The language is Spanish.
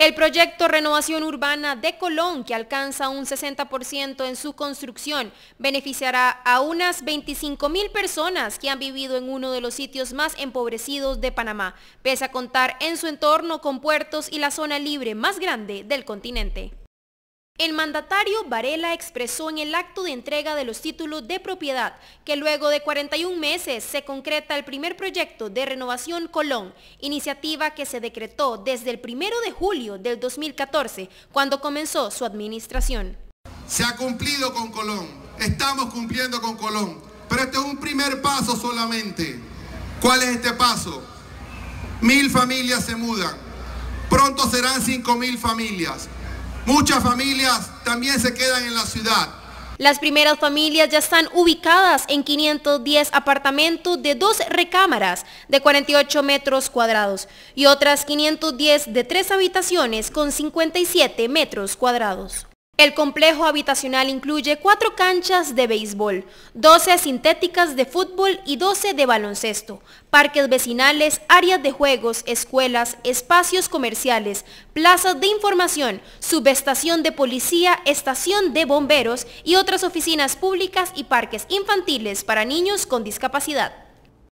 El proyecto Renovación Urbana de Colón, que alcanza un 60% en su construcción, beneficiará a unas 25 mil personas que han vivido en uno de los sitios más empobrecidos de Panamá, pese a contar en su entorno con puertos y la zona libre más grande del continente. El mandatario Varela expresó en el acto de entrega de los títulos de propiedad que luego de 41 meses se concreta el primer proyecto de renovación Colón, iniciativa que se decretó desde el 1 de julio del 2014, cuando comenzó su administración. Se ha cumplido con Colón, estamos cumpliendo con Colón, pero este es un primer paso solamente. ¿Cuál es este paso? Mil familias se mudan, pronto serán cinco mil familias. Muchas familias también se quedan en la ciudad. Las primeras familias ya están ubicadas en 510 apartamentos de dos recámaras de 48 metros cuadrados y otras 510 de tres habitaciones con 57 metros cuadrados. El complejo habitacional incluye cuatro canchas de béisbol, 12 sintéticas de fútbol y 12 de baloncesto, parques vecinales, áreas de juegos, escuelas, espacios comerciales, plazas de información, subestación de policía, estación de bomberos y otras oficinas públicas y parques infantiles para niños con discapacidad.